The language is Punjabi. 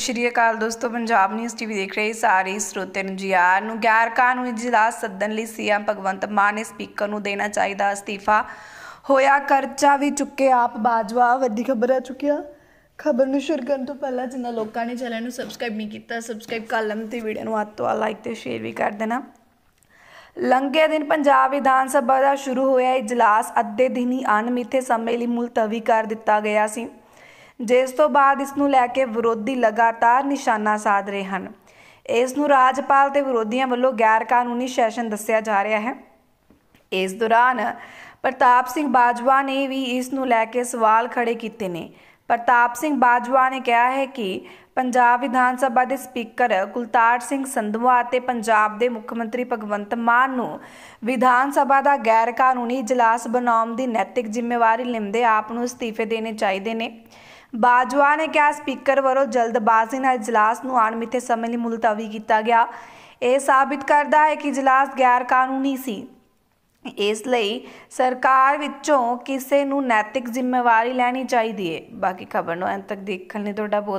ਸ਼੍ਰੀ ਅਕਾਲ ਦੋਸਤੋ ਪੰਜਾਬ ਨਿਊਜ਼ ਟੀਵੀ ਦੇਖ ਰਹੇ ਸਾਰੇ ਸਰੋਤਿਆਂ ਨੂੰ ਜੀ ਆਰ ਨੂੰ ਗੈਰ ਕਾਨੂੰਨੀ ਜਲਾਸ ਸੱਦਣ ਲਈ ਸੀਐਮ ਭਗਵੰਤ ਮਾਨ ਨੇ ਸਪੀਕਰ ਨੂੰ ਦੇਣਾ ਚਾਹੀਦਾ ਅਸਤੀਫਾ ਹੋਇਆ ਕਰਜ਼ਾ ਵੀ ਚੁੱਕੇ ਆਪ ਬਾਜਵਾ ਵੱਡੀ ਖਬਰ ਆ ਚੁੱਕਿਆ ਖਬਰ ਨੂੰ ਸ਼ੁਰੂ ਕਰਨ ਤੋਂ ਪਹਿਲਾਂ ਜਿੰਨਾ ਲੋਕਾਂ ਨੇ ਚੈਨਲ ਨੂੰ ਸਬਸਕ੍ਰਾਈਬ ਨਹੀਂ ਕੀਤਾ ਸਬਸਕ੍ਰਾਈਬ ਕਰ ਲੈਣ ਤੇ ਵੀਡੀਓ ਨੂੰ ਆਤੋ ਆ ਲਾਈਕ ਤੇ ਸ਼ੇਅਰ ਵੀ ਕਰ ਦੇਣਾ ਲੰਘੇ ਦਿਨ ਪੰਜਾਬ ਵਿਧਾਨ ਸਭਾ ਦਾ ਸ਼ੁਰੂ ਹੋਇਆ ਇਜਲਾਸ ਅੱਧੇ ਦਿਨ ਹੀ ਅਣਮਿੱਥੇ ਸਮੇਂ ਲਈ ਮੁਲਤਵੀ ਕਰ ਦਿੱਤਾ ਗਿਆ ਸੀ ਜਿਸ ਤੋਂ ਬਾਅਦ ਇਸ ਨੂੰ ਲੈ ਕੇ ਵਿਰੋਧੀ ਲਗਾਤਾਰ ਨਿਸ਼ਾਨਾ ਸਾਧ ਰਹੇ ਹਨ ਇਸ ਨੂੰ ਰਾਜਪਾਲ ਤੇ ਵਿਰੋਧੀਆਂ ਵੱਲੋਂ ਗੈਰ ਕਾਨੂੰਨੀ ਸੈਸ਼ਨ ਦੱਸਿਆ ਜਾ ਰਿਹਾ ਹੈ ਇਸ ਦੌਰਾਨ ਪ੍ਰਤਾਪ ਸਿੰਘ ਬਾਜਵਾ ਨੇ ਵੀ ਇਸ ਨੂੰ ਲੈ ਕੇ ਸਵਾਲ ਖੜੇ ਕੀਤੇ ਨੇ ਪ੍ਰਤਾਪ ਸਿੰਘ ਬਾਜਵਾ ਨੇ ਕਿਹਾ ਹੈ ਕਿ ਪੰਜਾਬ ਵਿਧਾਨ ਸਭਾ ਦੇ ਸਪੀਕਰ ਗੁਲਤਾਰ ਸਿੰਘ ਸੰਧਵਾ ਅਤੇ ਪੰਜਾਬ ਦੇ ਮੁੱਖ ਮੰਤਰੀ ਭਗਵੰਤ ਮਾਨ ਨੂੰ ਵਿਧਾਨ ਸਭਾ ਦਾ ਗੈਰ ਕਾਨੂੰਨੀ ਇਜਲਾਸ ਬਣਾਉਣ ਦੀ ਨੈਤਿਕ ਜ਼ਿੰਮੇਵਾਰੀ ਲੈਂਦੇ ਆਪ ਨੂੰ ਅਸਤੀਫੇ ਦੇਣੇ ਚਾਹੀਦੇ ਨੇ ਬਾਜਵਾ ਨੇ ਕਿਹਾ ਸਪੀਕਰ ਵੱਲੋਂ ਜਲਦਬਾਜ਼ੀ ਨਾਲ ਇਜਲਾਸ ਨੂੰ ਆਣਮਿੱਥੇ ਸਮੇਂ ਲਈ ਮੁਲਤਵੀ ਕੀਤਾ ਗਿਆ ਇਹ ਸਾਬਿਤ ਕਰਦਾ ਹੈ ਕਿ ਇਜਲਾਸ ਗੈਰ ਕਾਨੂੰਨੀ ਸੀ ਇਸ ਲਈ ਸਰਕਾਰ ਵਿੱਚੋਂ ਕਿਸੇ ਨੂੰ ਨੈਤਿਕ ਜ਼ਿੰਮੇਵਾਰੀ ਲੈਣੀ ਚਾਹੀਦੀ ਹੈ ਬਾਕੀ ਖਬਰ ਨੂੰ ਅੰਤ ਤੱਕ ਦੇਖਣ ਲਈ ਤੁਹਾਡਾ ਬਹੁਤ